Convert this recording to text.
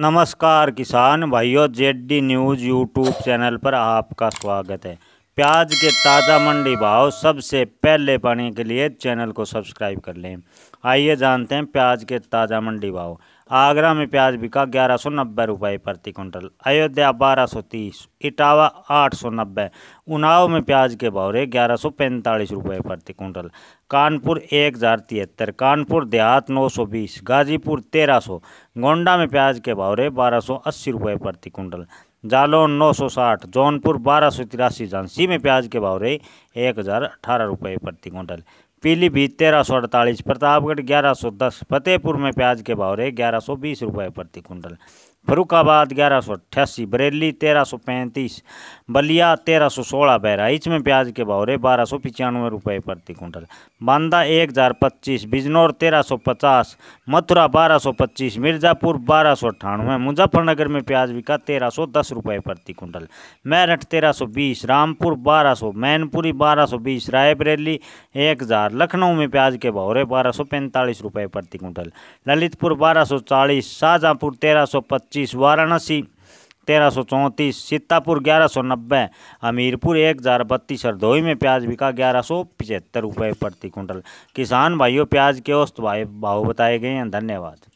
नमस्कार किसान भाइयों जेडी न्यूज़ यूट्यूब चैनल पर आपका स्वागत है प्याज के ताज़ा मंडी भाव सबसे पहले पाने के लिए चैनल को सब्सक्राइब कर लें आइए जानते हैं प्याज के ताज़ा मंडी भाव आगरा में प्याज बिका ग्यारह सौ नब्बे रुपये प्रति कुंटल अयोध्या बारह सौ तीस इटावा आठ सौ नब्बे उनाव में प्याज के भाव रहे ग्यारह सौ पैंतालीस रुपये प्रति कुंटल कानपुर एक हज़ार तिहत्तर कानपुर देहात नौ सौ बीस गाजीपुर तेरह सौ गोंडा में प्याज के भाव रहे बारह सौ अस्सी रुपये प्रति कुंटल जालौन नौ सौ साठ जौनपुर बारह सौ तिरासी झांसी में प्याज के भाव रहे एक हज़ार अठारह रुपये प्रति क्विंटल पीलीभीत तेरह सौ अड़तालीस प्रतापगढ़ ग्यारह सौ दस फतेहपुर में प्याज के भाव रहे ग्यारह सौ बीस रुपये प्रति कुंटल फरुखाबाद ग्यारह सौ अट्ठासी बरेली तेरह सौ पैंतीस बलिया तेरह सौ सोलह बहराइच में प्याज के भाव रहे बारह सौ पचानवे रुपये प्रति कुंटल बांदा एक हज़ार पच्चीस बिजनौर तेरह सौ पचास मथुरा बारह सौ पच्चीस मिर्ज़ापुर बारह सौ अट्ठानवे मुजफ्फरनगर में प्याज बिका तेरह सौ दस रुपये प्रति कुंटल मेरठ तेरह सौ बीस रामपुर बारह सौ मैनपुरी बारह सौ बीस रायबरेली एक हज़ार हज़ार लखनऊ में प्याज के भाव रहे बारह सौ पैंतालीस रुपये प्रति कुंटल ललितपुर बारह सौ चालीस शाहजहाँपुर तेरह सौ पच्चीस वाराणसी तेरह सौ चौंतीस सीतापुर ग्यारह सौ नब्बे हमीरपुर एक हज़ार बत्तीस हरदोई में प्याज बिका ग्यारह सौ पिचहत्तर रुपये प्रति कुंटल किसान भाइयों प्याज के औस्त भाई भाव बताए गए हैं धन्यवाद